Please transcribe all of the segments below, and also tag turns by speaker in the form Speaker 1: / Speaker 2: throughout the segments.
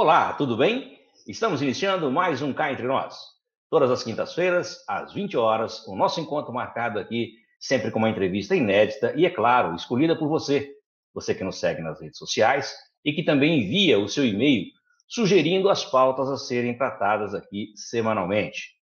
Speaker 1: Olá, tudo bem? Estamos iniciando mais um Cá Entre Nós. Todas as quintas-feiras, às 20 horas, o nosso encontro marcado aqui, sempre com uma entrevista inédita e, é claro, escolhida por você, você que nos segue nas redes sociais e que também envia o seu e-mail sugerindo as pautas a serem tratadas aqui semanalmente.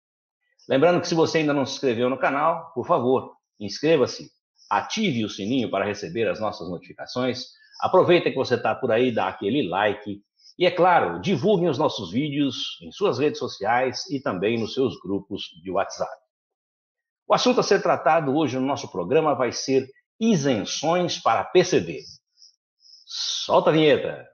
Speaker 1: Lembrando que se você ainda não se inscreveu no canal, por favor, inscreva-se, ative o sininho para receber as nossas notificações, aproveita que você está por aí, dá aquele like, e é claro, divulguem os nossos vídeos em suas redes sociais e também nos seus grupos de WhatsApp. O assunto a ser tratado hoje no nosso programa vai ser isenções para PCD. Solta a vinheta!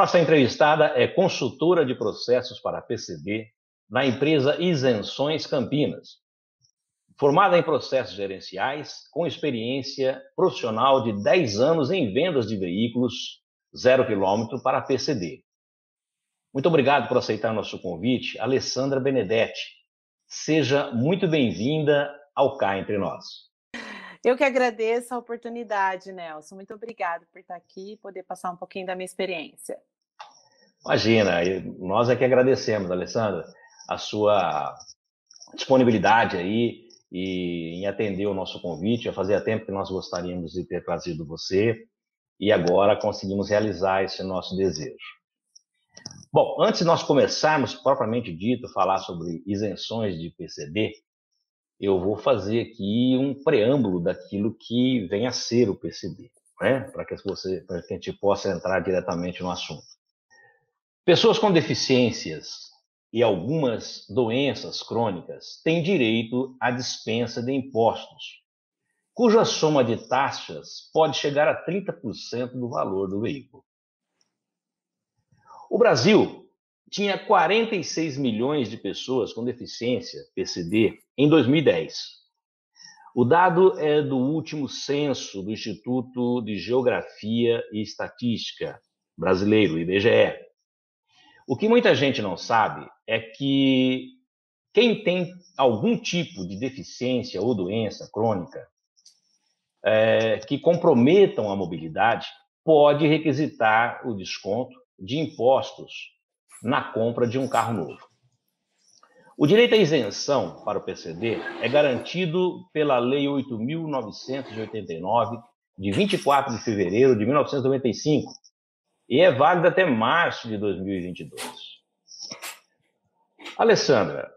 Speaker 1: nossa entrevistada é consultora de processos para PCB na empresa Isenções Campinas. Formada em processos gerenciais, com experiência profissional de 10 anos em vendas de veículos zero quilômetro para PCD. Muito obrigado por aceitar nosso convite, Alessandra Benedetti. Seja muito bem-vinda ao Cá Entre Nós.
Speaker 2: Eu que agradeço a oportunidade, Nelson. Muito obrigado por estar aqui e poder passar um pouquinho da minha experiência.
Speaker 1: Imagina, nós é que agradecemos, Alessandra, a sua disponibilidade aí e em atender o nosso convite. Já fazia tempo que nós gostaríamos de ter trazido você e agora conseguimos realizar esse nosso desejo. Bom, antes de nós começarmos propriamente dito falar sobre isenções de PCD, eu vou fazer aqui um preâmbulo daquilo que vem a ser o PCB, né? para que você, para que a gente possa entrar diretamente no assunto. Pessoas com deficiências e algumas doenças crônicas têm direito à dispensa de impostos, cuja soma de taxas pode chegar a 30% do valor do veículo. O Brasil tinha 46 milhões de pessoas com deficiência PCD em 2010. O dado é do último censo do Instituto de Geografia e Estatística brasileiro, IBGE. O que muita gente não sabe é que quem tem algum tipo de deficiência ou doença crônica é, que comprometam a mobilidade pode requisitar o desconto de impostos na compra de um carro novo. O direito à isenção para o PCD é garantido pela Lei 8.989, de 24 de fevereiro de 1995, e é válida até março de 2022. Alessandra,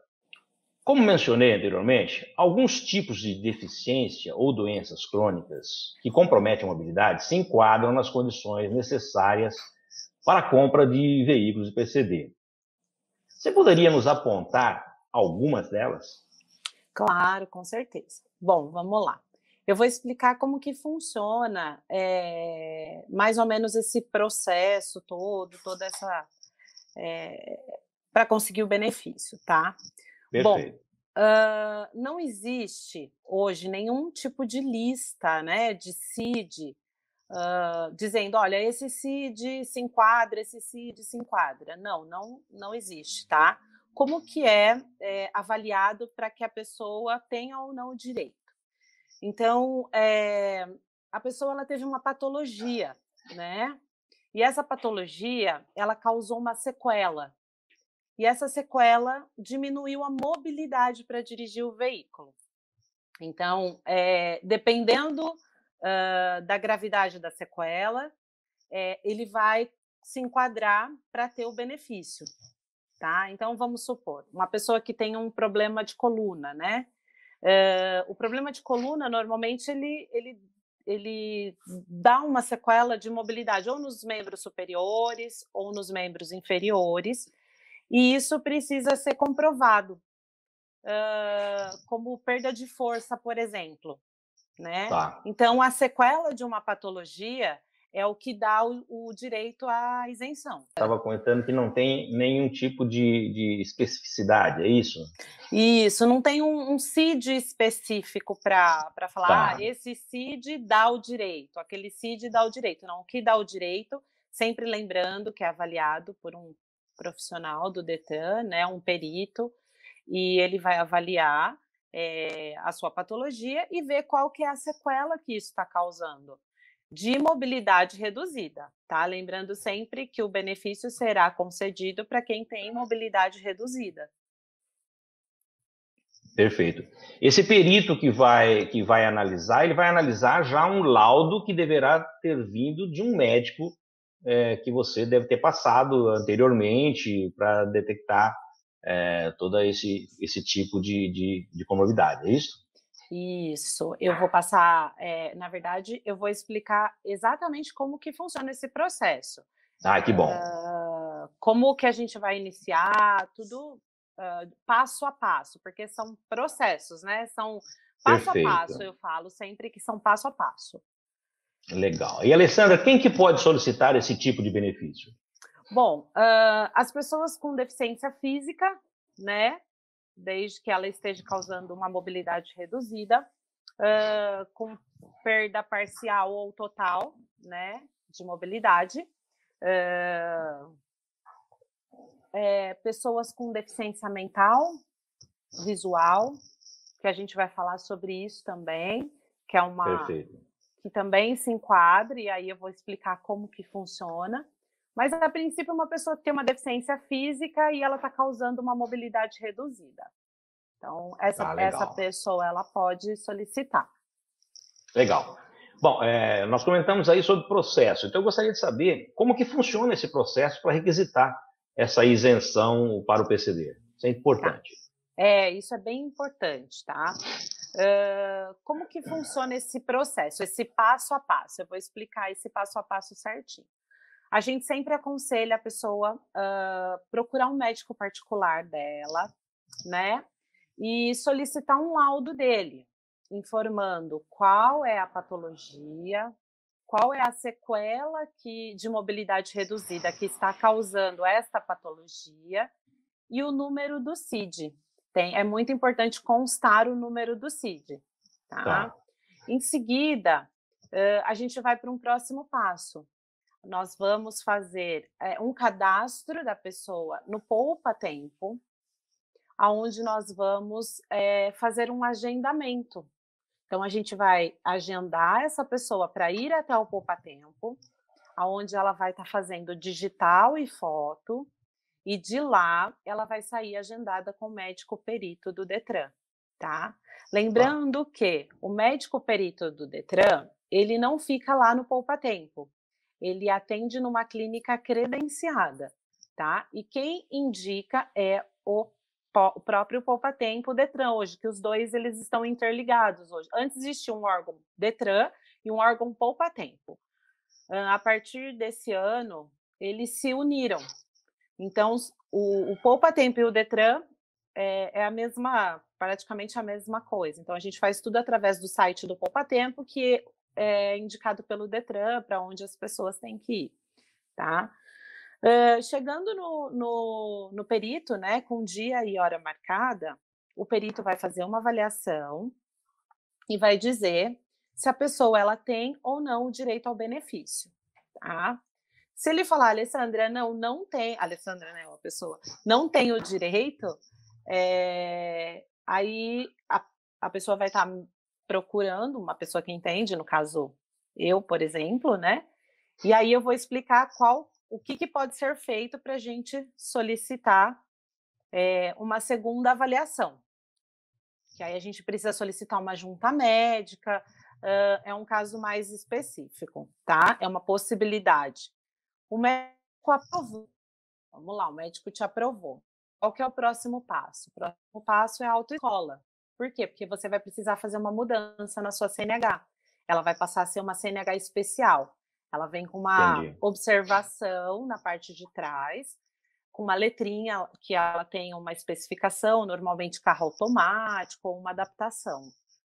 Speaker 1: como mencionei anteriormente, alguns tipos de deficiência ou doenças crônicas que comprometem a mobilidade se enquadram nas condições necessárias para a compra de veículos de PCD. Você poderia nos apontar algumas delas?
Speaker 2: Claro, com certeza. Bom, vamos lá. Eu vou explicar como que funciona é, mais ou menos esse processo todo, toda essa é, para conseguir o benefício, tá? Perfeito. Bom, uh, não existe hoje nenhum tipo de lista, né, de CID uh, dizendo, olha, esse CID se enquadra, esse CID se enquadra. Não, não, não existe, tá? Como que é, é avaliado para que a pessoa tenha ou não o direito? Então, é, a pessoa ela teve uma patologia, né? E essa patologia, ela causou uma sequela. E essa sequela diminuiu a mobilidade para dirigir o veículo. Então, é, dependendo uh, da gravidade da sequela, é, ele vai se enquadrar para ter o benefício, tá? Então vamos supor uma pessoa que tem um problema de coluna, né? Uh, o problema de coluna normalmente ele, ele ele dá uma sequela de mobilidade ou nos membros superiores ou nos membros inferiores, e isso precisa ser comprovado, uh, como perda de força, por exemplo né? Tá. Então, a sequela de uma patologia é o que dá o, o direito à isenção.
Speaker 1: Estava comentando que não tem nenhum tipo de, de especificidade, é isso?
Speaker 2: Isso, não tem um, um CID específico para falar, ah, tá. ah, esse CID dá o direito, aquele CID dá o direito. Não, o que dá o direito, sempre lembrando que é avaliado por um profissional do DETAN, né, um perito, e ele vai avaliar é, a sua patologia e ver qual que é a sequela que isso está causando de mobilidade reduzida, tá? Lembrando sempre que o benefício será concedido para quem tem mobilidade reduzida.
Speaker 1: Perfeito. Esse perito que vai que vai analisar, ele vai analisar já um laudo que deverá ter vindo de um médico é, que você deve ter passado anteriormente para detectar é, todo esse, esse tipo de, de, de comorbidade, é isso?
Speaker 2: Isso, eu vou passar, é, na verdade, eu vou explicar exatamente como que funciona esse processo. Ah, que bom. Uh, como que a gente vai iniciar, tudo uh, passo a passo, porque são processos, né? São passo Perfeito. a passo, eu falo sempre que são passo a passo.
Speaker 1: Legal. E, Alessandra, quem que pode solicitar esse tipo de benefício?
Speaker 2: Bom, uh, as pessoas com deficiência física, né? Desde que ela esteja causando uma mobilidade reduzida, uh, com perda parcial ou total, né? De mobilidade. Uh, é, pessoas com deficiência mental, visual, que a gente vai falar sobre isso também, que é uma. Perfeito. Que também se enquadra, e aí eu vou explicar como que funciona. Mas, a princípio, uma pessoa que tem uma deficiência física e ela está causando uma mobilidade reduzida. Então, essa, ah, essa pessoa ela pode solicitar.
Speaker 1: Legal. Bom, é, nós comentamos aí sobre o processo. Então, eu gostaria de saber como que funciona esse processo para requisitar essa isenção para o PCD. Isso é importante.
Speaker 2: Tá. É, isso é bem importante, tá? Uh, como que funciona esse processo, esse passo a passo? Eu vou explicar esse passo a passo certinho. A gente sempre aconselha a pessoa uh, procurar um médico particular dela, né? E solicitar um laudo dele, informando qual é a patologia, qual é a sequela que, de mobilidade reduzida que está causando esta patologia e o número do CID. Tem, é muito importante constar o número do CID. Tá? tá. Em seguida, uh, a gente vai para um próximo passo, nós vamos fazer é, um cadastro da pessoa no Poupa Tempo, aonde nós vamos é, fazer um agendamento. Então, a gente vai agendar essa pessoa para ir até o Poupa Tempo, aonde ela vai estar tá fazendo digital e foto, e de lá ela vai sair agendada com o médico perito do Detran, tá? Lembrando que o médico perito do Detran, ele não fica lá no Poupa Tempo, ele atende numa clínica credenciada, tá? E quem indica é o, o próprio Poupa Tempo Detran hoje, que os dois eles estão interligados hoje. Antes existia um órgão Detran e um órgão Poupa Tempo. A partir desse ano, eles se uniram. Então, o, o Poupa Tempo e o Detran é, é, a mesma, praticamente a mesma coisa. Então, a gente faz tudo através do site do Poupa Tempo, que é, indicado pelo Detran, para onde as pessoas têm que ir, tá? Uh, chegando no, no, no perito, né, com dia e hora marcada, o perito vai fazer uma avaliação e vai dizer se a pessoa ela tem ou não o direito ao benefício, tá? Se ele falar, Alessandra, não, não tem, Alessandra, né, uma pessoa, não tem o direito, é, aí a, a pessoa vai estar tá procurando uma pessoa que entende, no caso eu, por exemplo, né? E aí eu vou explicar qual o que, que pode ser feito para a gente solicitar é, uma segunda avaliação. Que aí a gente precisa solicitar uma junta médica, uh, é um caso mais específico, tá? É uma possibilidade. O médico aprovou. Vamos lá, o médico te aprovou. Qual que é o próximo passo? O próximo passo é a autoescola. Por quê? Porque você vai precisar fazer uma mudança na sua CNH. Ela vai passar a ser uma CNH especial. Ela vem com uma Entendi. observação na parte de trás, com uma letrinha que ela tem uma especificação, normalmente carro automático ou uma adaptação,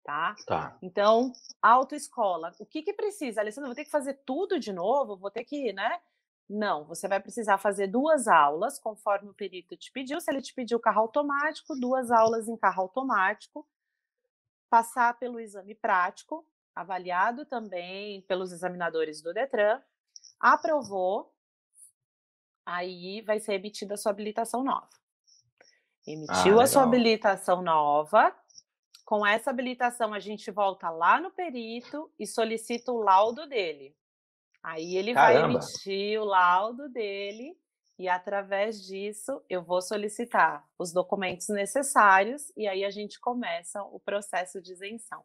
Speaker 2: tá? tá. Então, autoescola, o que que precisa? Alessandra, vou ter que fazer tudo de novo? Vou ter que, né? Não, você vai precisar fazer duas aulas, conforme o perito te pediu. Se ele te pediu carro automático, duas aulas em carro automático, passar pelo exame prático, avaliado também pelos examinadores do Detran, aprovou, aí vai ser emitida a sua habilitação nova. Ah, Emitiu ah, a sua habilitação nova. Com essa habilitação, a gente volta lá no perito e solicita o laudo dele. Aí ele Caramba. vai emitir o laudo dele e através disso eu vou solicitar os documentos necessários e aí a gente começa o processo de isenção.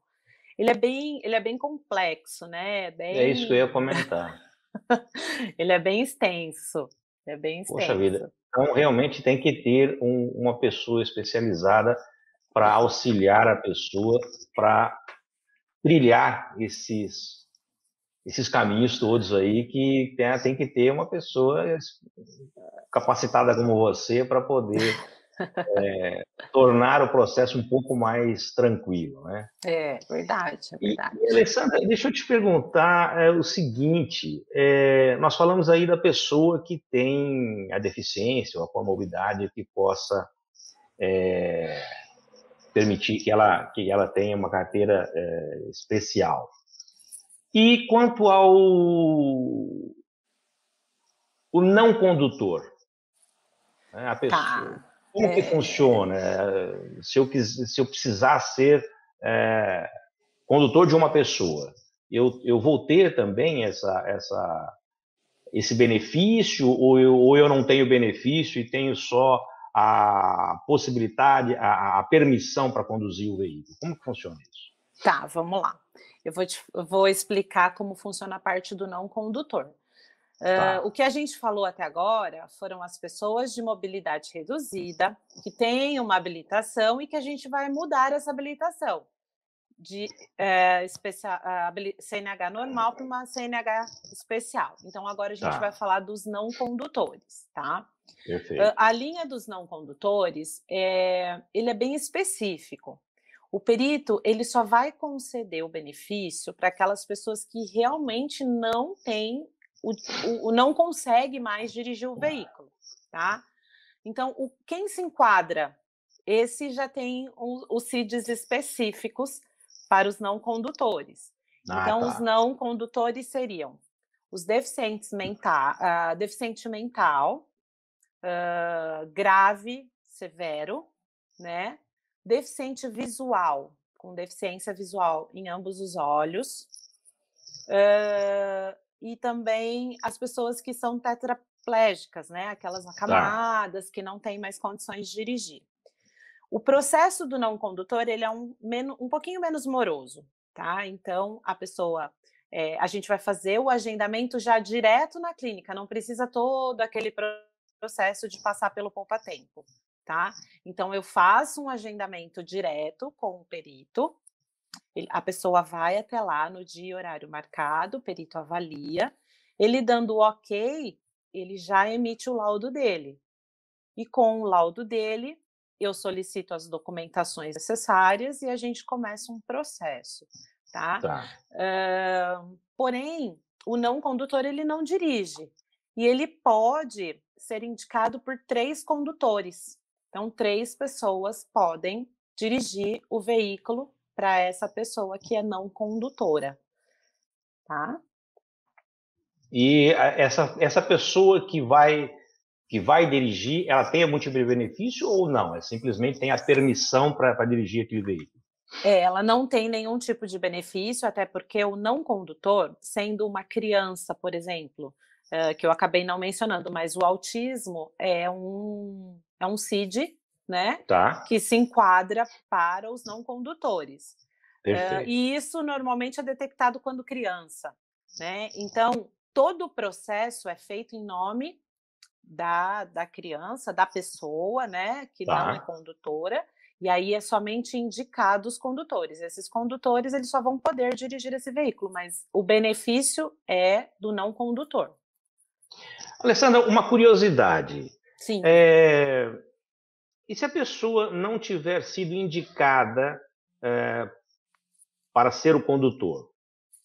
Speaker 2: Ele é bem, ele é bem complexo, né? Bem... É isso que eu ia
Speaker 1: comentar.
Speaker 2: ele é bem extenso. É bem extenso. Poxa vida.
Speaker 1: Então realmente tem que ter um, uma pessoa especializada para auxiliar a pessoa para trilhar esses esses caminhos todos aí que tem, tem que ter uma pessoa capacitada como você para poder é, tornar o processo um pouco mais tranquilo, né?
Speaker 2: É verdade, é verdade. E,
Speaker 1: Alessandra, deixa eu te perguntar é, o seguinte: é, nós falamos aí da pessoa que tem a deficiência ou a comorbidade que possa é, permitir que ela que ela tenha uma carteira é, especial. E quanto ao o não condutor, né? a pessoa, tá. como é... que funciona? Se eu, quis, se eu precisar ser é, condutor de uma pessoa, eu, eu vou ter também essa, essa, esse benefício ou eu, ou eu não tenho benefício e tenho só a possibilidade, a, a permissão para conduzir o veículo? Como que funciona isso?
Speaker 2: Tá, vamos lá. Eu vou, te, vou explicar como funciona a parte do não condutor. Tá. Uh, o que a gente falou até agora foram as pessoas de mobilidade reduzida que têm uma habilitação e que a gente vai mudar essa habilitação de é, especial, CNH normal para uma CNH especial. Então agora a gente tá. vai falar dos não condutores, tá? Perfeito. A linha dos não condutores é, ele é bem específico. O perito ele só vai conceder o benefício para aquelas pessoas que realmente não têm o, o, não consegue mais dirigir o veículo, tá? Então, o, quem se enquadra? Esse já tem um, os CIDs específicos para os não condutores. Ah, então, tá. os não condutores seriam os deficientes mental, uh, ah, deficiente mental, uh, grave, severo, né? deficiente visual, com deficiência visual em ambos os olhos, uh, e também as pessoas que são tetraplégicas, né? Aquelas tá. acamadas tá. que não têm mais condições de dirigir. O processo do não condutor ele é um, menos, um pouquinho menos moroso, tá? Então a pessoa é, a gente vai fazer o agendamento já direto na clínica, não precisa todo aquele processo de passar pelo poupa-tempo tá? Então eu faço um agendamento direto com o perito. A pessoa vai até lá no dia e horário marcado, o perito avalia. Ele dando o ok, ele já emite o laudo dele. E com o laudo dele, eu solicito as documentações necessárias e a gente começa um processo, tá? tá. Uh, porém, o não condutor ele não dirige e ele pode ser indicado por três condutores. Então, três pessoas podem dirigir o veículo para essa pessoa que é não condutora, tá?
Speaker 1: E essa, essa pessoa que vai que vai dirigir, ela tem algum tipo de benefício ou não? É simplesmente tem a permissão para dirigir aquele veículo?
Speaker 2: É, ela não tem nenhum tipo de benefício, até porque o não condutor, sendo uma criança, por exemplo, eh, que eu acabei não mencionando, mas o autismo é um, é um CID, né? Tá. Que se enquadra para os não condutores. Uh, e isso normalmente é detectado quando criança, né? Então, todo o processo é feito em nome da, da criança, da pessoa, né? Que tá. não é condutora. E aí é somente indicado os condutores. Esses condutores eles só vão poder dirigir esse veículo, mas o benefício é do não condutor.
Speaker 1: Alessandra, uma curiosidade. Sim. É, e se a pessoa não tiver sido indicada é, para ser o condutor,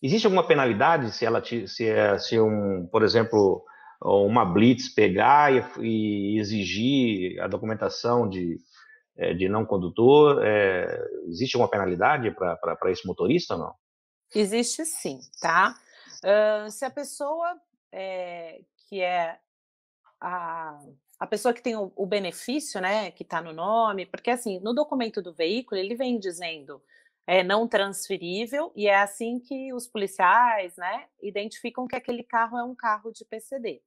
Speaker 1: existe alguma penalidade se ela se, eh, se um, por exemplo, uma blitz pegar e, e exigir a documentação de, de não condutor, é, existe alguma penalidade para esse
Speaker 2: motorista ou não? Existe sim, tá? Uh, se a pessoa é, que é a a pessoa que tem o, o benefício, né, que está no nome, porque assim, no documento do veículo ele vem dizendo é não transferível e é assim que os policiais, né, identificam que aquele carro é um carro de PCD,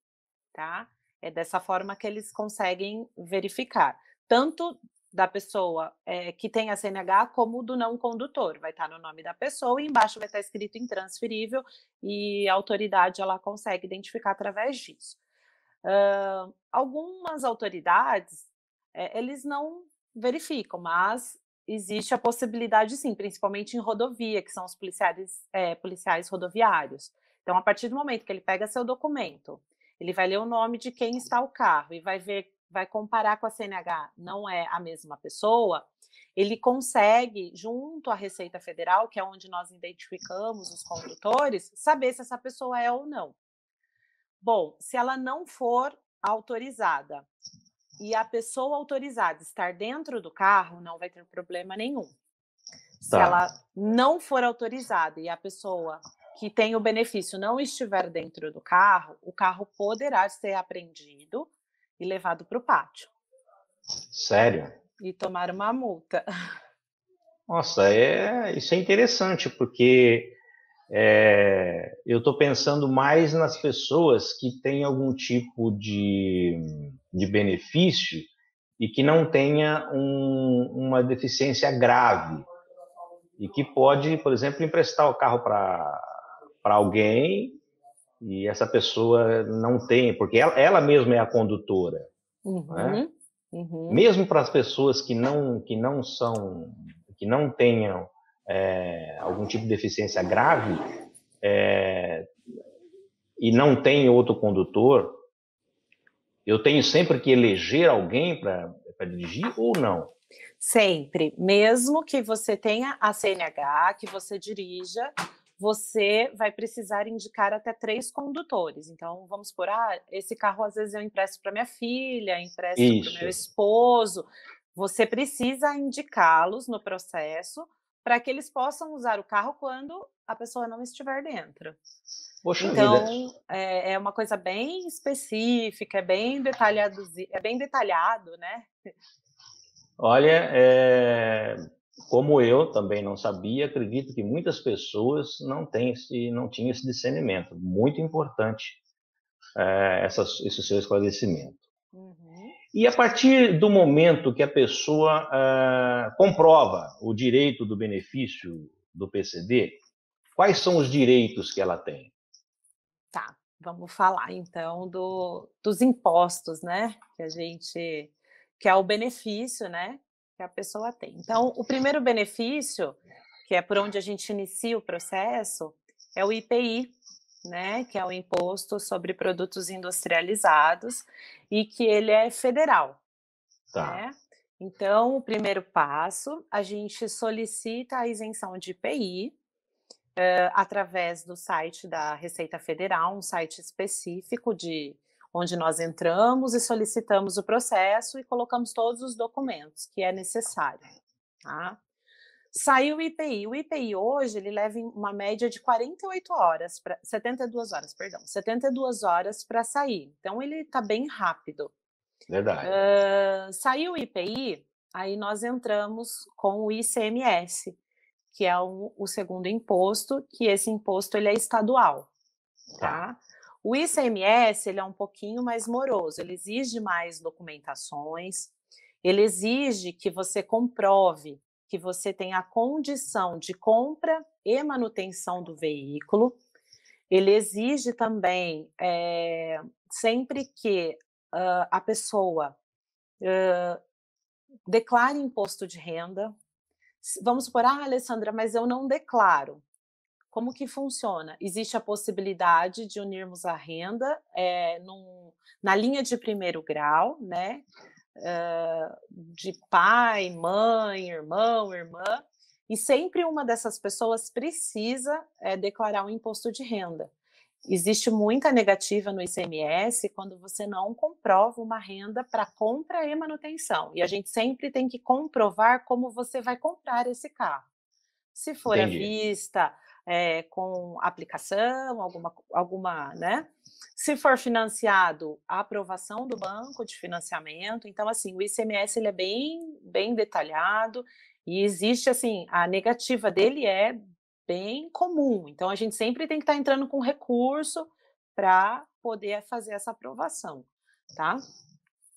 Speaker 2: tá? É dessa forma que eles conseguem verificar, tanto da pessoa é, que tem a CNH como do não condutor, vai estar tá no nome da pessoa e embaixo vai estar tá escrito intransferível e a autoridade ela consegue identificar através disso algumas autoridades, é, eles não verificam, mas existe a possibilidade sim, principalmente em rodovia, que são os policiais, é, eh, policiais rodoviários. Então, a partir do momento que ele pega seu documento, ele vai ler o nome de quem está o carro e vai ver, vai comparar com a CNH, não é a mesma pessoa, ele consegue, junto à Receita Federal, que é onde nós identificamos os condutores, saber se essa pessoa é ou não. Bom, se ela não for autorizada e a pessoa autorizada estar dentro do carro, não vai ter problema nenhum.
Speaker 1: Se tá. ela
Speaker 2: não for autorizada e a pessoa que tem o benefício não estiver dentro do carro, o carro poderá ser apreendido e levado para o pátio.
Speaker 1: Sério?
Speaker 2: E tomar uma multa.
Speaker 1: Nossa, é, isso é interessante, porque é, eu estou pensando mais nas pessoas que têm algum tipo de, de benefício e que não tenha um, uma deficiência grave e que pode, por exemplo, emprestar o carro para alguém e essa pessoa não tem, porque ela, ela mesma é a condutora.
Speaker 2: Uhum, né? uhum. uhum. Mesmo
Speaker 1: para as pessoas que não, que não são, que não tenham é, algum tipo de deficiência grave é, e não tem outro condutor, eu tenho sempre que eleger alguém para dirigir
Speaker 2: ou não? Sempre, mesmo que você tenha a CNH, que você dirija, você vai precisar indicar até três condutores. Então, vamos por, ah, esse carro às vezes eu empresto para minha filha, empresto para meu esposo. Você precisa indicá-los no processo para que eles possam usar o carro quando a pessoa não estiver dentro.
Speaker 1: Poxa então
Speaker 2: é, é, uma coisa bem específica, é bem detalhado, é bem detalhado, né?
Speaker 1: Olha, é, como eu também não sabia, acredito que muitas pessoas não têm esse, não tinham esse discernimento. Muito importante é, essa, esse seu esclarecimento. Uhum. E a partir do momento que a pessoa ah, comprova o direito do benefício do PCD, quais são os direitos que ela tem?
Speaker 2: Tá, vamos falar então do, dos impostos, né? Que a gente. que é o benefício, né? Que a pessoa tem. Então, o primeiro benefício, que é por onde a gente inicia o processo, é o IPI, né, que é o imposto sobre produtos industrializados e que ele é federal. Tá. Né? Então, o primeiro passo, a gente solicita a isenção de IPI uh, eh, através do site da Receita Federal, um site específico de onde nós entramos e solicitamos o processo e colocamos todos os documentos que é necessário. Tá? Saiu o IPI. O IPI hoje ele leva uma média de 48 horas, pra, 72 horas, perdão, 72 horas para sair. Então ele está bem rápido. Verdade. Uh, saiu o IPI, aí nós entramos com o ICMS, que é o, o segundo imposto, que esse imposto ele é estadual, tá? tá? O ICMS ele é um pouquinho mais moroso, ele exige mais documentações, ele exige que você comprove que você tem a condição de compra e manutenção do veículo. Ele exige também, é, sempre que uh, a pessoa uh, declare imposto de renda, vamos supor, ah, Alessandra, mas eu não declaro. Como que funciona? Existe a possibilidade de unirmos a renda é, num, na linha de primeiro grau, né? Eh, de pai, mãe, irmão, irmã, e sempre uma dessas pessoas precisa é, declarar um imposto de renda. Existe muita negativa no ICMS quando você não comprova uma renda para compra e manutenção. E a gente sempre tem que comprovar como você vai comprar esse carro. Se for Entendi. à vista, é, com aplicação, alguma, alguma, né? Se for financiado, a aprovação do banco de financiamento. Então, assim, o ICMS ele é bem, bem detalhado e existe, assim, a negativa dele é bem comum. Então, a gente sempre tem que estar tá entrando com recurso para poder fazer essa aprovação, tá?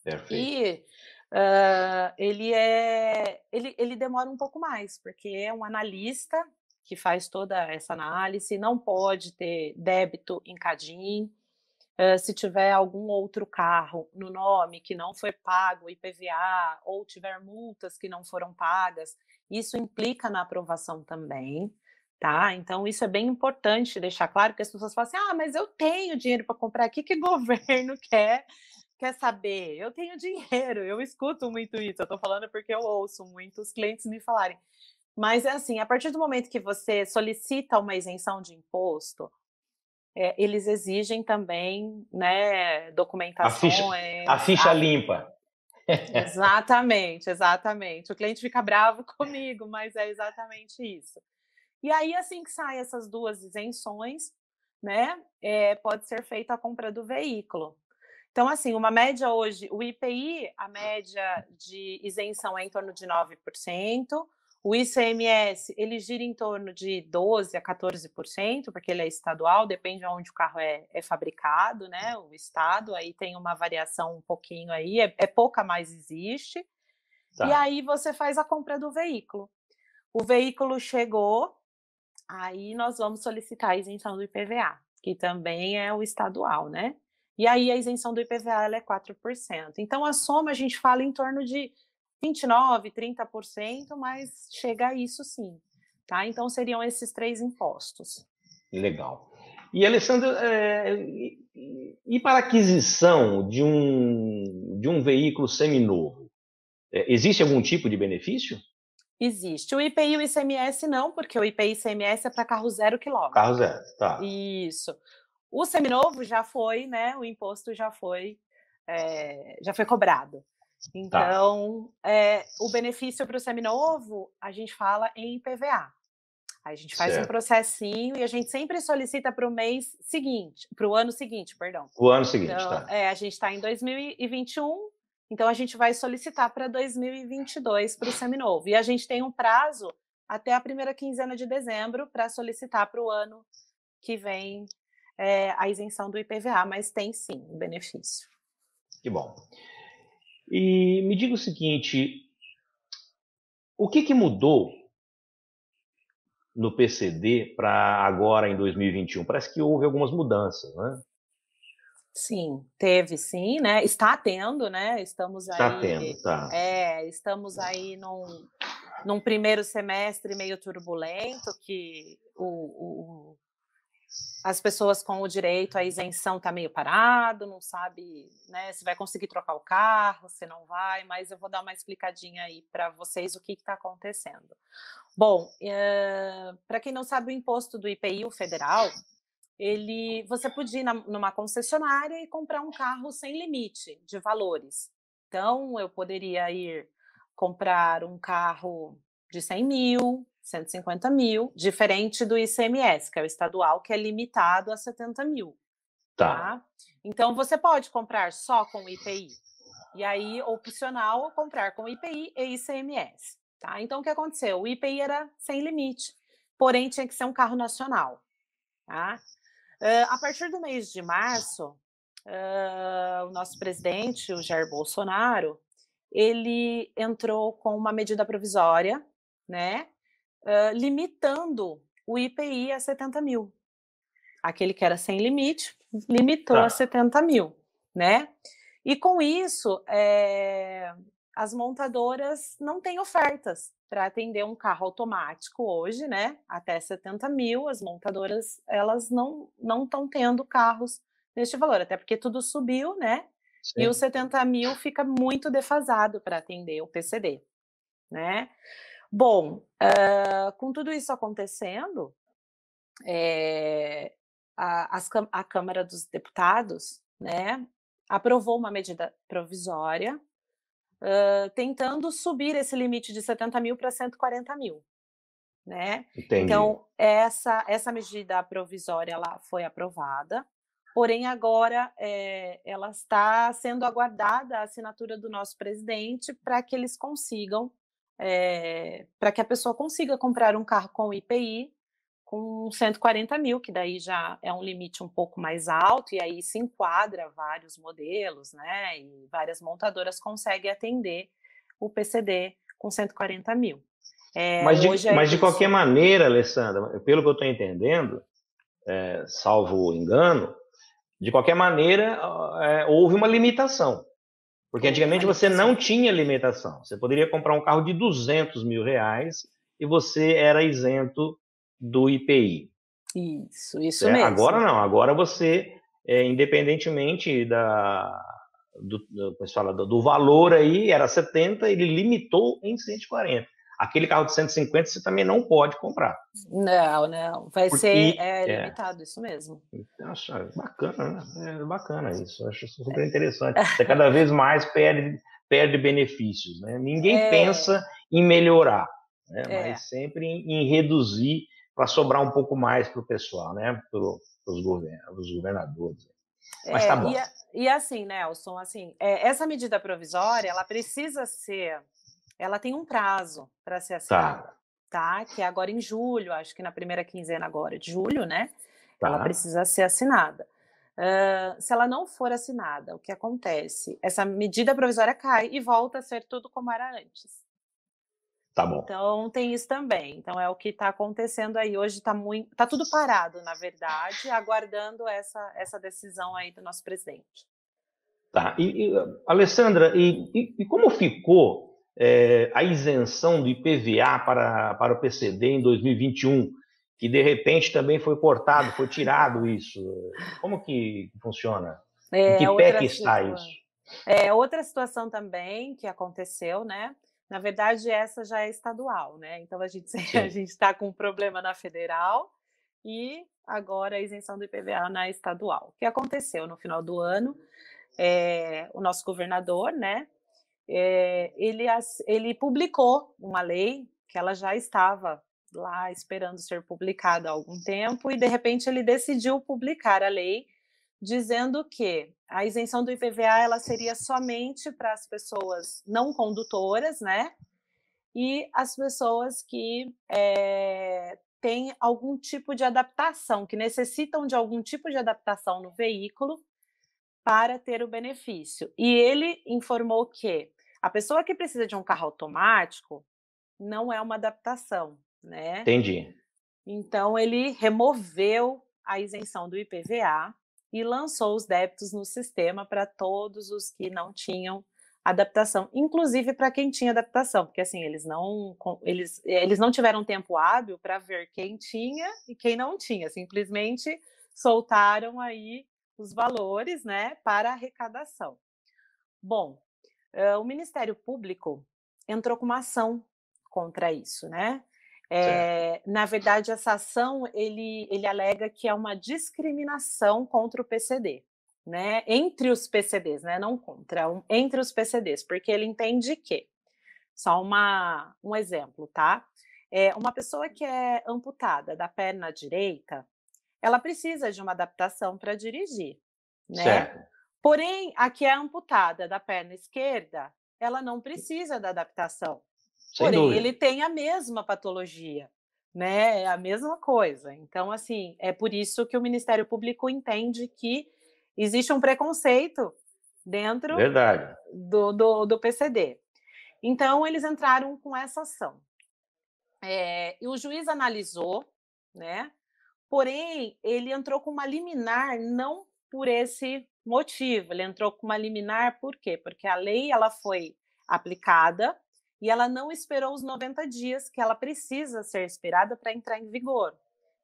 Speaker 2: Perfeito. E uh, ele é, ele, ele demora um pouco mais, porque é um analista que faz toda essa análise, não pode ter débito em Cadim. Uh, se tiver algum outro carro no nome que não foi pago IPVA ou tiver multas que não foram pagas, isso implica na aprovação também, tá? Então isso é bem importante deixar claro que as pessoas falam assim: "Ah, mas eu tenho dinheiro para comprar, o que que governo quer?" Quer saber? Eu tenho dinheiro, eu escuto muito isso. Eu estou falando porque eu ouço muitos clientes me falarem: mas é assim, a partir do momento que você solicita uma isenção de imposto, é, eles exigem também, né, documentação. A ficha, é, a
Speaker 1: ficha a... limpa.
Speaker 2: Exatamente, exatamente. O cliente fica bravo comigo, mas é exatamente isso. E aí, assim que saem essas duas isenções, né, é, pode ser feita a compra do veículo. Então, assim, uma média hoje, o IPI, a média de isenção é em torno de 9%, o ICMS, ele gira em torno de 12% a 14%, porque ele é estadual, depende de onde o carro é, é fabricado, né? O estado, aí tem uma variação um pouquinho aí, é, é pouca, mas existe. Tá. E aí você faz a compra do veículo. O veículo chegou, aí nós vamos solicitar a isenção do IPVA, que também é o estadual, né? E aí a isenção do IPVA ela é 4%. Então a soma a gente fala em torno de 29%, 30%, mas chega a isso sim. Tá? Então, seriam esses três impostos.
Speaker 1: Legal. E, Alessandra, é, e para aquisição de um, de um veículo seminovo, é, existe algum tipo de benefício?
Speaker 2: Existe. O IPI e o ICMS não, porque o IPI e ICMS é para carro zero quilômetro. Carro zero, tá. Isso. O seminovo já foi, né? O imposto já foi, é, já foi cobrado. Tá. Então, tá. é, o benefício para o seminovo, a gente fala em IPVA. A gente faz certo. um processinho e a gente sempre solicita para o mês seguinte, para o ano seguinte, perdão. O ano seguinte, então, tá. É, a gente está em 2021, então a gente vai solicitar para 2022 para o seminovo. E a gente tem um prazo até a primeira quinzena de dezembro para solicitar para o ano que vem é, a isenção do IPVA, mas tem sim um benefício.
Speaker 1: Que bom. E me diga o seguinte, o que, que mudou no PCD para agora em 2021? Parece que houve algumas mudanças, né?
Speaker 2: Sim, teve sim, né? Está tendo, né? Estamos aí. Está tendo, tá. É, estamos aí num, num primeiro semestre meio turbulento, que o, o, as pessoas com o direito à isenção tá meio parado, não sabe né, se vai conseguir trocar o carro, se não vai, mas eu vou dar uma explicadinha aí para vocês o que está acontecendo. Bom, eh, para quem não sabe, o imposto do IPI, o federal, ele, você podia ir na, numa concessionária e comprar um carro sem limite de valores. Então, eu poderia ir comprar um carro de 100 mil, 150 mil, diferente do ICMS, que é o estadual, que é limitado a 70 mil. Tá. tá? Então você pode comprar só com IPI. E aí, opcional, é comprar com IPI e ICMS. Tá? Então, o que aconteceu? O IPI era sem limite, porém tinha que ser um carro nacional. Tá? Uh, a partir do mês de março, uh, o nosso presidente, o Jair Bolsonaro, ele entrou com uma medida provisória, né, limitando o IPI a 70 mil. Aquele que era sem limite, limitou tá. a 70 mil, né? E com isso, é, as montadoras não têm ofertas para atender um carro automático hoje, né? Até 70 mil, as montadoras elas não não estão tendo carros neste valor, até porque tudo subiu, né? Sim. E os 70 mil fica muito defasado para atender o PCD, né? Bom, uh, com tudo isso acontecendo, é, a, as, a Câmara dos Deputados né, aprovou uma medida provisória Uh, tentando subir esse limite de 70 mil para 140 mil. Né? Então, essa, essa medida provisória ela foi aprovada, porém, agora é, ela está sendo aguardada a assinatura do nosso presidente para que eles consigam é, eh, para que a pessoa consiga comprar um carro com IPI com 140 mil, que daí já é um limite um pouco mais alto, e aí se enquadra vários modelos, né? E várias montadoras conseguem atender o PCD com 140 mil. Eh, é, mas, de, é mas de, qualquer maneira,
Speaker 1: Alessandra, pelo que eu estou entendendo, é, salvo engano, de qualquer maneira, ah, houve uma limitação. Porque antigamente você não tinha limitação. Você poderia comprar um carro de 200 mil reais e você era isento do IPI.
Speaker 2: Isso, isso mesmo. Agora não,
Speaker 1: agora você, é, independentemente da, do, do, fala, do, do valor aí, era 70, ele limitou em 140. Aquele carro de 150 você também não pode comprar.
Speaker 2: Não, não. Vai Porque, ser é, é, limitado, é. isso mesmo.
Speaker 1: Nossa, então, é, bacana,
Speaker 2: né? É bacana
Speaker 1: isso. Acho super é. interessante. Você cada vez mais perde, perde benefícios. Né? Ninguém pensa em melhorar, né? mas sempre em, em reduzir para sobrar um pouco mais para o pessoal, né? Para os govern governadores. Mas tá bom.
Speaker 2: E, e assim, Nelson, assim, essa medida provisória ela precisa ser ela tem um prazo para ser assinada, tá. tá. Que é agora em julho, acho que na primeira quinzena agora de julho, né? Tá. Ela precisa ser assinada. Uh, se ela não for assinada, o que acontece? Essa medida provisória cai e volta a ser tudo como era antes. Tá bom. Então tem isso também. Então é o que está acontecendo aí hoje. Está muito, tá tudo parado, na verdade, aguardando essa essa decisão aí do nosso presidente.
Speaker 1: Tá. E, e Alessandra, e, e, e como ficou é, a isenção do IPVA para, para o PCD em 2021, que de repente também foi cortado, foi tirado isso. Como que funciona? É, em que pé que está situação. isso?
Speaker 2: É outra situação também que aconteceu, né? Na verdade, essa já é estadual, né? Então a gente a gente está com um problema na federal e agora a isenção do IPVA na estadual. O que aconteceu no final do ano? É, o nosso governador, né, é, ele, ele publicou uma lei que ela já estava lá esperando ser publicada há algum tempo e de repente ele decidiu publicar a lei dizendo que a isenção do IPVA ela seria somente para as pessoas não condutoras, né? E as pessoas que é, têm algum tipo de adaptação, que necessitam de algum tipo de adaptação no veículo para ter o benefício. E ele informou que a pessoa que precisa de um carro automático não é uma adaptação, né? Entendi. Então ele removeu a isenção do IPVA e lançou os débitos no sistema para todos os que não tinham adaptação, inclusive para quem tinha adaptação, porque assim eles não eles, eh, eles não tiveram tempo hábil para ver quem tinha e quem não tinha, simplesmente soltaram aí os valores, né, para arrecadação. Bom, o Ministério Público entrou com uma ação contra isso, né? É, na verdade, essa ação ele, ele alega que é uma discriminação contra o PCD, né? Entre os PCDs, né? Não contra, um, entre os PCDs, porque ele entende que, só uma, um exemplo, tá? É, uma pessoa que é amputada da perna direita, ela precisa de uma adaptação para dirigir, né? Certo. Porém, a que é amputada da perna esquerda, ela não precisa da adaptação. Sem Porém, dúvida. ele tem a mesma patologia, né? É a mesma coisa. Então, assim, é por isso que o Ministério Público entende que existe um preconceito dentro do, do, do, PCD. Então, eles entraram com essa ação. É, e o juiz analisou, né? Porém, ele entrou com uma liminar não por esse motivo, ele entrou com uma liminar, por quê? Porque a lei ela foi aplicada e ela não esperou os 90 dias que ela precisa ser esperada para entrar em vigor.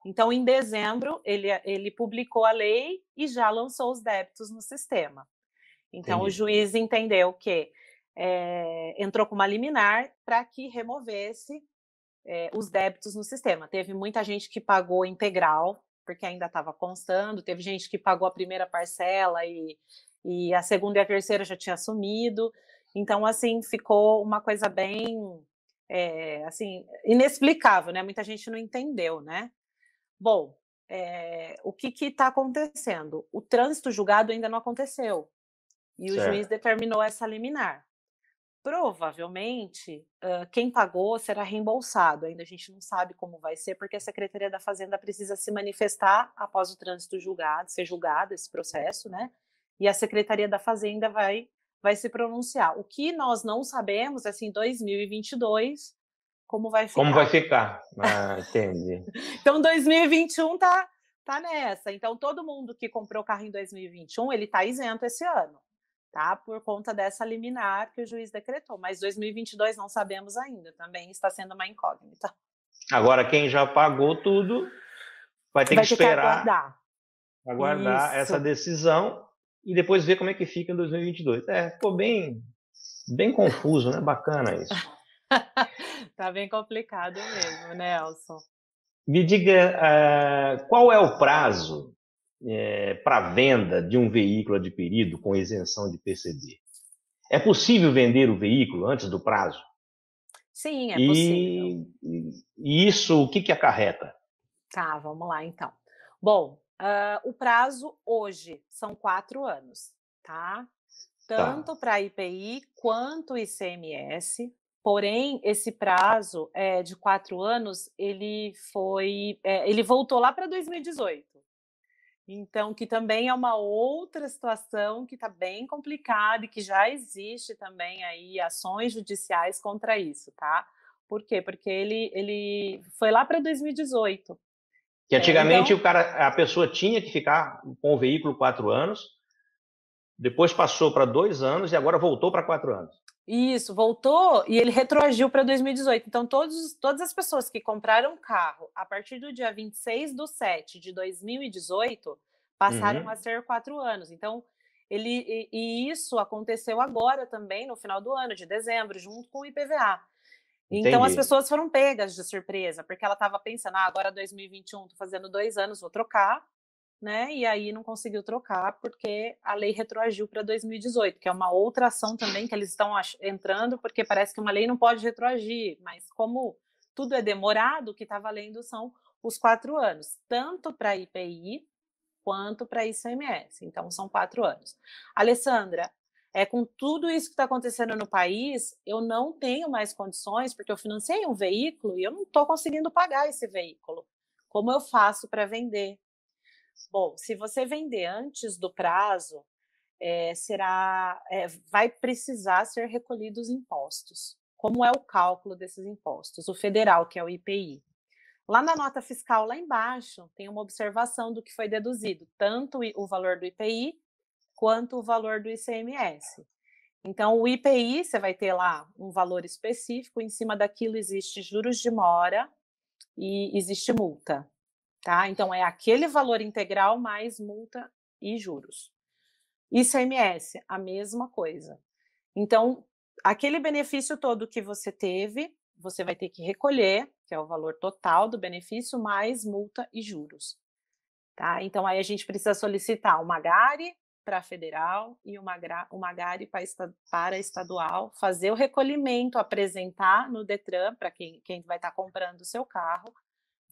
Speaker 2: Então, em dezembro, ele, ele publicou a lei e já lançou os débitos no sistema. Então, Entendi. o juiz entendeu que é, entrou com uma liminar para que removesse é, os débitos no sistema. Teve muita gente que pagou integral, porque ainda estava constando. Teve gente que pagou a primeira parcela e, e a segunda e a terceira já tinha sumido. Então, assim, ficou uma coisa bem é, assim, inexplicável, né? Muita gente não entendeu, né? Bom, é, o que está acontecendo? O trânsito julgado ainda não aconteceu. E certo. o juiz determinou essa liminar provavelmente quem pagou será reembolsado. Ainda a gente não sabe como vai ser, porque a Secretaria da Fazenda precisa se manifestar após o trânsito julgado, ser julgado esse processo, né? E a Secretaria da Fazenda vai, vai se pronunciar. O que nós não sabemos é se em 2022 como vai ficar. Como vai
Speaker 1: ficar, ah, entendi.
Speaker 2: então 2021 tá, tá nessa. Então todo mundo que comprou carro em 2021, ele tá isento esse ano tá? Por conta dessa liminar que o juiz decretou. Mas 2022 não sabemos ainda, também está sendo uma incógnita.
Speaker 1: Agora, quem já pagou tudo vai ter vai que esperar. Que aguardar. Aguardar essa decisão e depois ver como é que fica em 2022. É, ficou bem, bem confuso, né? Bacana isso.
Speaker 2: tá bem complicado mesmo, né, Elson?
Speaker 1: Me diga, uh, qual é o prazo é, para venda de um veículo adquirido com isenção de PCD? É possível vender o veículo antes do prazo?
Speaker 2: Sim, é e, possível.
Speaker 1: E isso o que, que acarreta?
Speaker 2: Tá, vamos lá então. Bom, uh, o prazo hoje são quatro anos, tá? tá. Tanto tá. para IPI quanto ICMS. Porém, esse prazo é, de quatro anos, ele foi, é, ele voltou lá para 2018. Então, que também é uma outra situação que está bem complicada e que já existe também aí ações judiciais contra isso, tá? Por quê? Porque ele, ele foi lá para 2018.
Speaker 1: Que é, antigamente então, o cara, a pessoa tinha que ficar com o veículo quatro anos, depois passou para dois anos e agora voltou para quatro anos.
Speaker 2: Isso, voltou e ele retroagiu para 2018. Então, todos, todas as pessoas que compraram carro a partir do dia 26 do 7 de 2018 passaram uhum. a ser quatro anos. Então, ele, e, e, isso aconteceu agora também, no final do ano, de dezembro, junto com o IPVA. Entendi. Então, as pessoas foram pegas de surpresa, porque ela estava pensando, ah, agora 2021, estou fazendo dois anos, vou trocar né? E aí não conseguiu trocar porque a lei retroagiu para 2018, que é uma outra ação também que eles estão entrando, porque parece que uma lei não pode retroagir, mas como tudo é demorado, o que está valendo são os quatro anos, tanto para IPI quanto para ICMS. Então, são quatro anos. Alessandra, é, com tudo isso que está acontecendo no país, eu não tenho mais condições, porque eu financei um veículo e eu não estou conseguindo pagar esse veículo. Como eu faço para vender? Bom, se você vender antes do prazo, é, será, é, vai precisar ser recolhidos impostos. Como é o cálculo desses impostos? O federal, que é o IPI. Lá na nota fiscal, lá embaixo, tem uma observação do que foi deduzido, tanto o valor do IPI quanto o valor do ICMS. Então, o IPI, você vai ter lá um valor específico, em cima daquilo existe juros de mora e existe multa. Tá? Então, é aquele valor integral mais multa e juros. ICMS, a mesma coisa. Então, aquele benefício todo que você teve, você vai ter que recolher, que é o valor total do benefício, mais multa e juros. Tá? Então, aí a gente precisa solicitar uma magari para federal e uma, uma para, para estadual, fazer o recolhimento, apresentar no Detran para quem, quem vai estar tá comprando o seu carro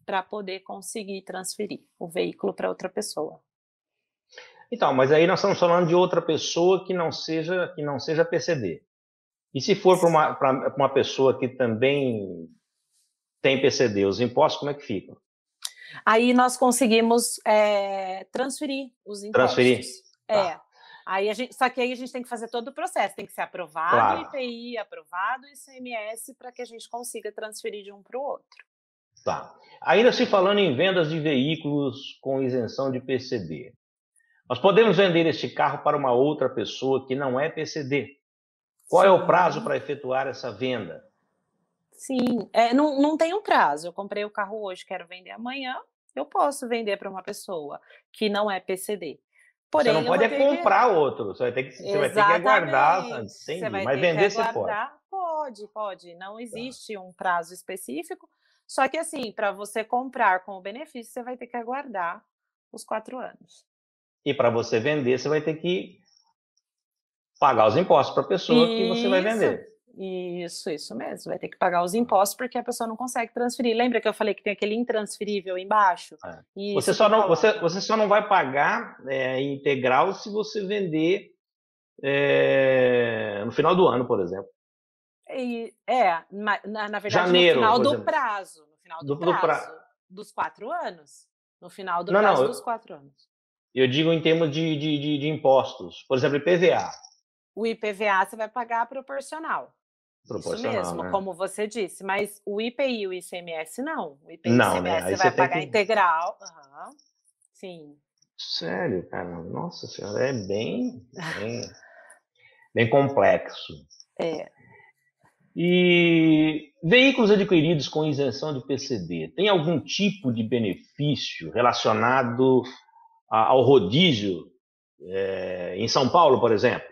Speaker 2: para poder conseguir transferir o veículo para outra pessoa.
Speaker 1: Então, mas aí nós estamos falando de outra pessoa que não seja que não seja PCD. E se for para uma, uma pessoa que também tem PCD, os impostos como é que ficam?
Speaker 2: Aí nós conseguimos é, transferir os impostos. Transferir? Tá. É. Aí a gente, só que aí a gente tem que fazer todo o processo, tem que ser aprovado claro. IPI, aprovado ICMS, para que a gente consiga transferir de um para o outro.
Speaker 1: Tá. Ainda se falando em vendas de veículos com isenção de PCD. Nós podemos vender este carro para uma outra pessoa que não é PCD. Qual Sim. é o prazo para efetuar essa venda?
Speaker 2: Sim, é, não, não tem um prazo. Eu comprei o carro hoje, quero vender amanhã. Eu posso vender para uma pessoa que não é PCD. Porém, você não pode é comprar
Speaker 1: outro, você vai ter que, você vai ter que aguardar, Mas vender você pode.
Speaker 2: Pode, pode. Não tá. existe tá. um prazo específico, só que assim, para você comprar com o benefício, você vai ter que aguardar os quatro anos.
Speaker 1: E para você vender, você vai ter que pagar os impostos para a pessoa isso, que você vai vender.
Speaker 2: Isso, isso mesmo. Vai ter que pagar os impostos porque a pessoa não consegue transferir. Lembra que eu falei que tem aquele intransferível embaixo? É. Isso, você,
Speaker 1: só não, você, você só não vai pagar é, integral se você vender é, no final do ano, por exemplo.
Speaker 2: E, é, na, na verdade, Janeiro, no final do prazo. No final do, do prazo, pra... dos quatro anos. No final do não, prazo não, dos eu, quatro anos.
Speaker 1: Eu digo em termos de, de, de, de impostos. Por exemplo, IPVA.
Speaker 2: O IPVA você vai pagar proporcional.
Speaker 1: Isso mesmo, né? como
Speaker 2: você disse. Mas o IPI e o ICMS não. O
Speaker 1: IPI e o ICMS né? você vai você pagar que...
Speaker 2: integral. Uhum. Sim.
Speaker 1: Sério, cara. Nossa senhora, é bem, bem, bem complexo. É. E veículos adquiridos com isenção de PCD, tem algum tipo de benefício relacionado ao rodízio é, em São Paulo, por exemplo?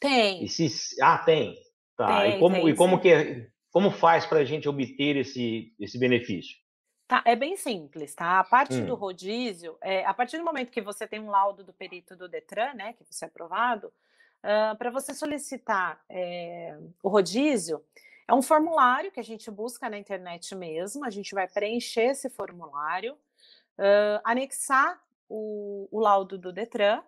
Speaker 1: Tem. Se, ah, tem. Tá. Tem, e como, tem, e como, que, é, como faz para a gente obter esse, esse benefício?
Speaker 2: Tá, é bem simples, tá? A parte hum. do rodízio, é, a partir do momento que você tem um laudo do perito do Detran, né, que você é aprovado, para você solicitar é, o rodízio, é um formulário que a gente busca na internet mesmo, a gente vai preencher esse formulário, uh, anexar o, o laudo do Detran,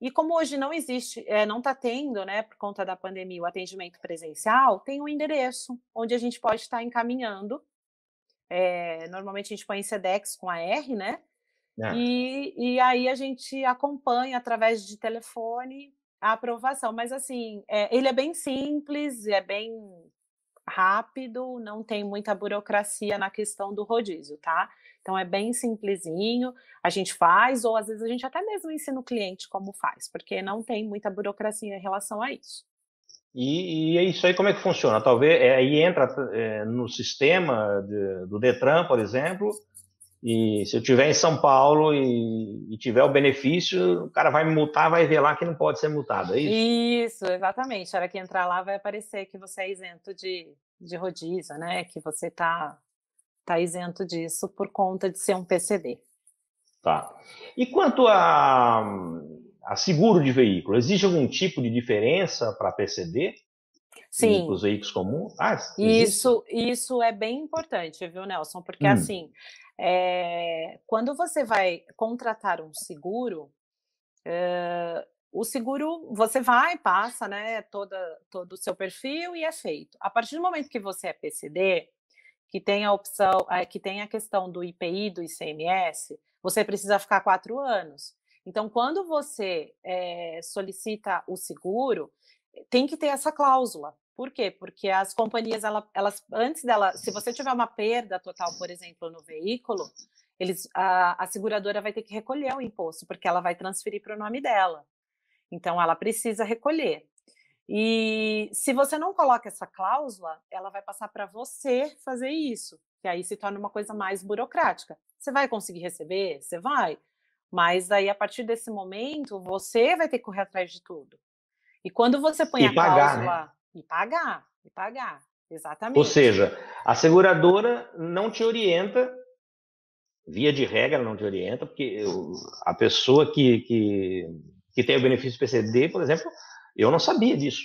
Speaker 2: e como hoje não existe, é, não está tendo, né, por conta da pandemia, o atendimento presencial, tem um endereço onde a gente pode estar tá encaminhando. É, normalmente a gente põe SEDEX com a R, né? É. E, e aí a gente acompanha através de telefone a aprovação. Mas assim, é, ele é bem simples, é bem rápido, não tem muita burocracia na questão do rodízio, tá? Então é bem simplesinho, a gente faz, ou às vezes a gente até mesmo ensina o cliente como faz, porque não tem muita burocracia em relação a isso.
Speaker 1: E, é isso aí como é que funciona? Talvez é, aí entra é, no sistema de, do Detran, por exemplo, e se eu tiver em São Paulo e, e, tiver o benefício, o cara vai me multar, vai ver lá que não pode ser multado, é isso?
Speaker 2: Isso, exatamente. A hora que entrar lá vai aparecer que você é isento de, de rodízio, né? Que você está tá isento disso por conta de ser um PCD.
Speaker 1: Tá. E quanto a, a seguro de veículo, existe algum tipo de diferença para PCD? Sim. os veículos comuns? Ah, isso,
Speaker 2: isso é bem importante, viu, Nelson? Porque hum. assim, é, quando você vai contratar um seguro, é, o seguro você vai, passa, né, toda, todo o seu perfil e é feito. A partir do momento que você é PCD, que tem a opção, eh, que tem a questão do IPI, do ICMS, você precisa ficar quatro anos. Então, quando você é, solicita o seguro, tem que ter essa cláusula. Por quê? Porque as companhias, elas, elas antes dela, se você tiver uma perda total, por exemplo, no veículo, eles, a, a seguradora vai ter que recolher o imposto, porque ela vai transferir para o nome dela. Então, ela precisa recolher. E se você não coloca essa cláusula, ela vai passar para você fazer isso, que aí se torna uma coisa mais burocrática. Você vai conseguir receber? Você vai. Mas aí, a partir desse momento, você vai ter que correr atrás de tudo. E quando você põe e a pagar, né? cláusula. Né? E pagar, e pagar, exatamente. Ou seja,
Speaker 1: a seguradora não te orienta, via de regra não te orienta, porque eu, a pessoa que, que, que tem o benefício PCD, por exemplo, eu não sabia disso.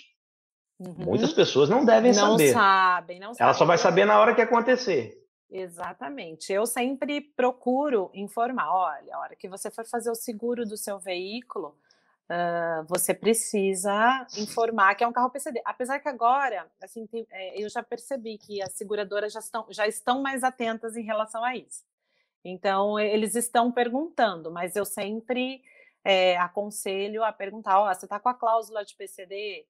Speaker 1: Uhum. Muitas pessoas não devem não saber.
Speaker 2: Sabem, não sabem. Ela só vai saber na
Speaker 1: hora que acontecer.
Speaker 2: Exatamente. Eu sempre procuro informar, olha, a hora que você for fazer o seguro do seu veículo, uh, você precisa informar que é um carro PCD. Apesar que agora, assim, tem, é, eu já percebi que as seguradoras já estão, já estão mais atentas em relação a isso. Então, eles estão perguntando, mas eu sempre é, aconselho a perguntar: oh, você está com a cláusula de PCD?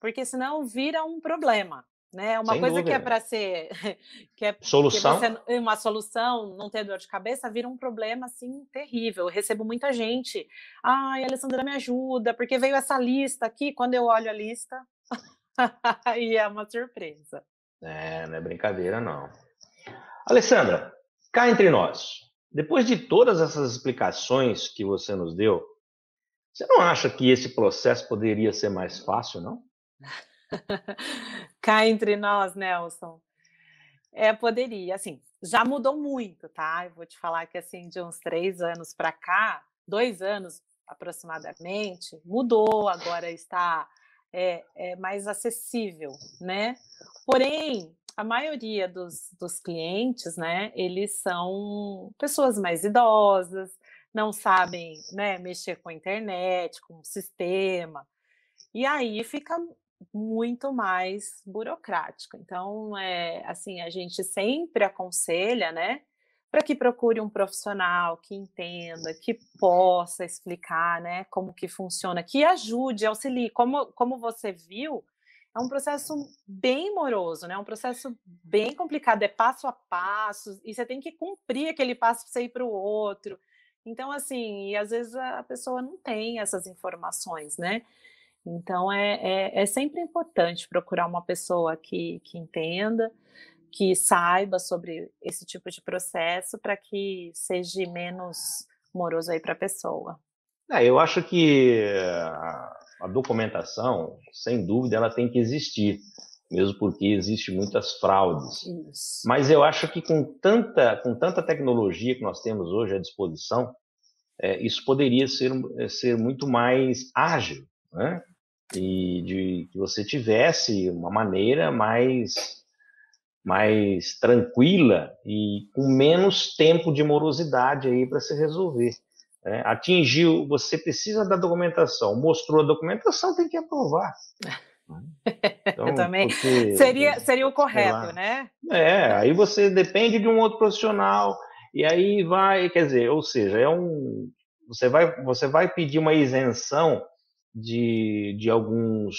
Speaker 2: Porque senão vira um problema né? Uma Sem coisa dúvida. que é para ser que é solução, que você, eh, uma solução, não ter dor de cabeça, vira um problema assim terrível. Eu recebo muita gente, ai, Alessandra me ajuda, porque veio essa lista aqui, quando eu olho a lista, e é uma surpresa.
Speaker 1: É, não é brincadeira não. Alessandra, cá entre nós, depois de todas essas explicações que você nos deu, você não acha que esse processo poderia ser mais fácil, não?
Speaker 2: Cá entre nós, Nelson. É, poderia, assim, já mudou muito, tá? Eu vou te falar que, assim, de uns três anos para cá, dois anos aproximadamente, mudou, agora está é, é mais acessível, né? Porém, a maioria dos, dos clientes, né, eles são pessoas mais idosas, não sabem né, mexer com a internet, com o sistema, e aí fica muito mais burocrático. Então, é, assim, a gente sempre aconselha, né, para que procure um profissional que entenda, que possa explicar, né, como que funciona, que ajude, auxilie. Como, como você viu, é um processo bem moroso, né, é um processo bem complicado, é passo a passo, e você tem que cumprir aquele passo para você ir para o outro. Então, assim, e às vezes a pessoa não tem essas informações, né? Então, é, é, é sempre importante procurar uma pessoa que, que entenda, que saiba sobre esse tipo de processo, para que seja menos moroso aí para a pessoa.
Speaker 1: É, eu acho que a documentação, sem dúvida, ela tem que existir, mesmo porque existe muitas fraudes. Isso. Mas eu acho que com tanta, com tanta tecnologia que nós temos hoje à disposição, é, isso poderia ser, ser muito mais ágil. Né? e de que você tivesse uma maneira mais mais tranquila e com menos tempo de morosidade aí para se resolver. É, atingiu, você precisa da documentação, mostrou a documentação,
Speaker 2: tem que aprovar. Então,
Speaker 1: eu também. Porque, seria, é,
Speaker 2: seria o correto, né?
Speaker 1: É, aí você depende de um outro profissional, e aí vai, quer dizer, ou seja, é um. Você vai, você vai pedir uma isenção de, de, alguns,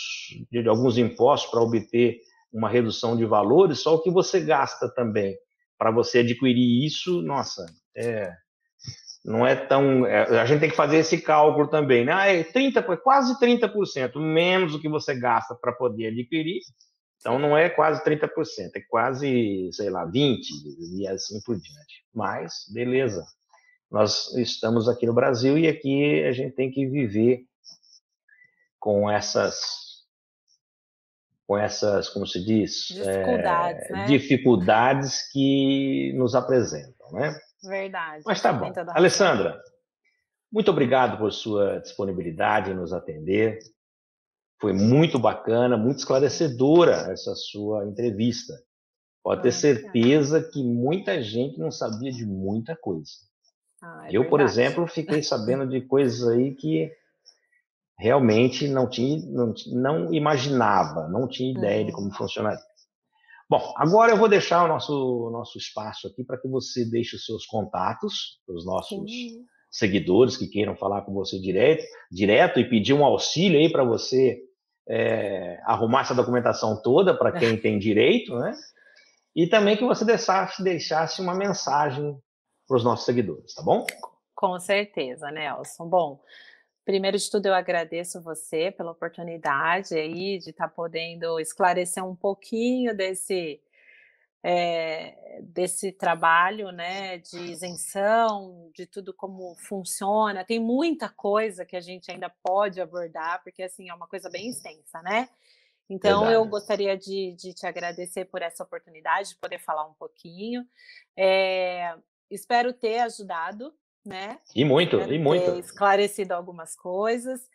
Speaker 1: de, de alguns impostos para obter uma redução de valores, só o que você gasta também para você adquirir isso, nossa, é, não é tão. É, a gente tem que fazer esse cálculo também, né? Ah, é 30, quase 30% menos o que você gasta para poder adquirir. Então não é quase 30%, é quase, sei lá, 20% e assim por diante. Mas, beleza. Nós estamos aqui no Brasil e aqui a gente tem que viver com essas com essas, como se diz, dificuldades, é, né? dificuldades que nos apresentam, né?
Speaker 2: Verdade. Mas tá bom.
Speaker 1: Alessandra, muito obrigado por sua disponibilidade em nos atender. Foi muito bacana, muito esclarecedora essa sua entrevista. Pode ter certeza que muita gente não sabia de muita coisa. Ah, é Eu, verdade. por exemplo, fiquei sabendo de coisas aí que realmente não tinha, não, não imaginava, não tinha ideia de uhum. como funcionaria. Bom, agora eu vou deixar o nosso, nosso espaço aqui para que você deixe os seus contatos, os nossos Sim. seguidores que queiram falar com você direto, direto e pedir um auxílio aí para você é, arrumar essa documentação toda para quem tem direito, né? E também que você deixasse, deixasse uma mensagem para os nossos seguidores, tá bom?
Speaker 2: Com certeza, Nelson. Né, bom, Primeiro de tudo, eu agradeço você pela oportunidade aí de estar tá podendo esclarecer um pouquinho desse, é, desse trabalho né, de isenção, de tudo como funciona. Tem muita coisa que a gente ainda pode abordar, porque assim é uma coisa bem extensa, né? Então, Verdade. eu gostaria de, de, te agradecer por essa oportunidade de poder falar um pouquinho. É, espero ter ajudado né? E muito, eh, e muito. Esclarecido algumas coisas.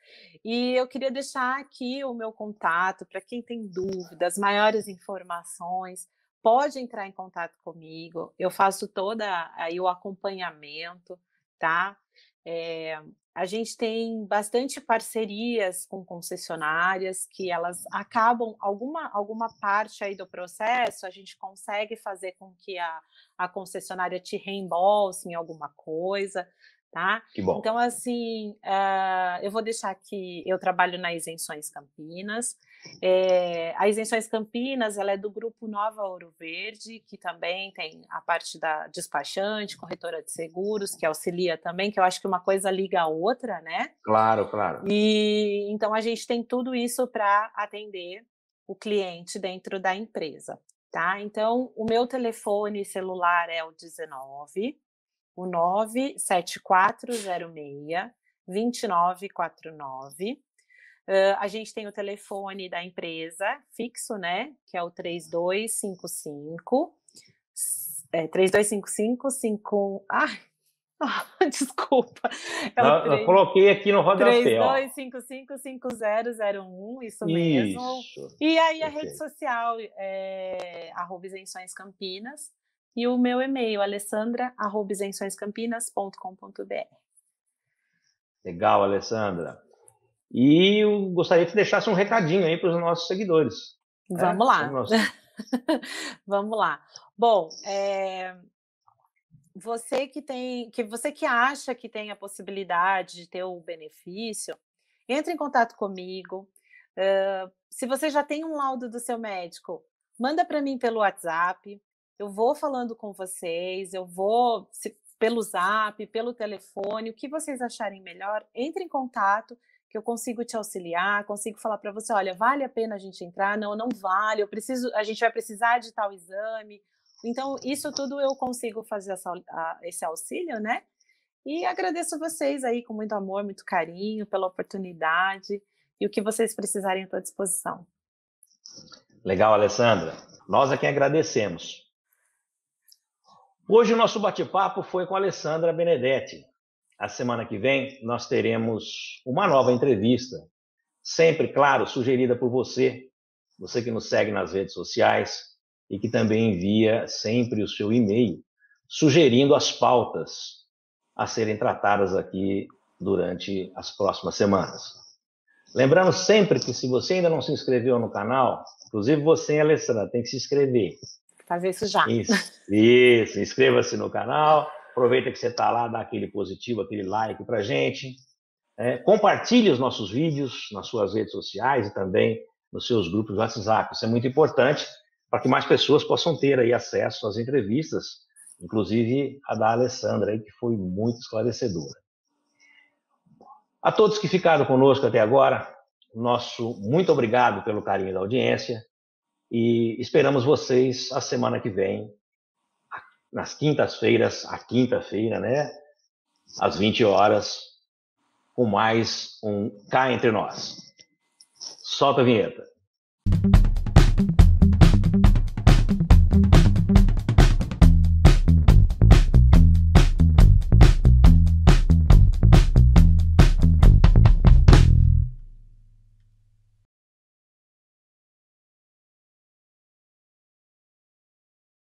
Speaker 2: E eu queria deixar aqui o meu contato para quem tem dúvidas, maiores informações, pode entrar em contato comigo. Eu faço toda aí o acompanhamento, tá? É, a gente tem bastante parcerias com concessionárias que elas acabam alguma alguma parte aí do processo, a gente consegue fazer com que a, a concessionária te reembolse em alguma coisa, tá? Então assim, uh, eu vou deixar aqui, eu trabalho na Isenções Campinas. É, a Isenções Campinas ela é do grupo Nova Ouro Verde, que também tem a parte da despachante, corretora de seguros, que auxilia também, que eu acho que uma coisa liga a outra, né?
Speaker 1: Claro, claro.
Speaker 2: E então a gente tem tudo isso para atender o cliente dentro da empresa, tá? Então, o meu telefone celular é o 19 o 97406 2949 Uh, a gente tem o telefone da empresa fixo, né? Que é o 3255. É, 3255 51. Ai, oh, desculpa. É Não, 3... eu coloquei
Speaker 1: aqui no rodapé.
Speaker 2: 32555001, isso mesmo. E aí a okay. rede social é arroba isenções Campinas. E o meu e-mail, alessandra.isençõescampinas.com.br.
Speaker 1: Legal, Alessandra. E eu gostaria que deixasse um recadinho aí para os nossos seguidores. Vamos lá. É,
Speaker 2: Vamos lá. Bom, é... você que tem, que você que acha que tem a possibilidade de ter o benefício, entre em contato comigo. Uh, se você já tem um laudo do seu médico, manda para mim pelo WhatsApp. Eu vou falando com vocês, eu vou se, pelo Zap, pelo telefone, o que vocês acharem melhor. Entre em contato que eu consigo te auxiliar, consigo falar para você, olha, vale a pena a gente entrar? Não, não vale. Eu preciso, a gente vai precisar de tal exame. Então, isso tudo eu consigo fazer essa, a, esse auxílio, né? E agradeço vocês aí com muito amor, muito carinho, pela oportunidade e o que vocês precisarem à disposição.
Speaker 1: Legal, Alessandra. Nós é quem agradecemos. Hoje o nosso bate-papo foi com a Alessandra Benedetti, a semana que vem nós teremos uma nova entrevista, sempre, claro, sugerida por você, você que nos segue nas redes sociais e que também envia sempre o seu e-mail sugerindo as pautas a serem tratadas aqui durante as próximas semanas. Lembrando sempre que se você ainda não se inscreveu no canal, inclusive você, Alessandra, tem que se inscrever.
Speaker 2: Fazer isso já. Isso,
Speaker 1: isso inscreva-se no canal, Aproveita que você está lá, dá aquele positivo, aquele like para gente. É, compartilhe os nossos vídeos nas suas redes sociais e também nos seus grupos de WhatsApp. Isso é muito importante para que mais pessoas possam ter aí acesso às entrevistas, inclusive a da Alessandra, aí, que foi muito esclarecedora. A todos que ficaram conosco até agora, nosso muito obrigado pelo carinho da audiência e esperamos vocês a semana que vem nas quintas-feiras, a quinta-feira, né? Às 20 horas, com mais um Cá Entre Nós. Solta a vinheta.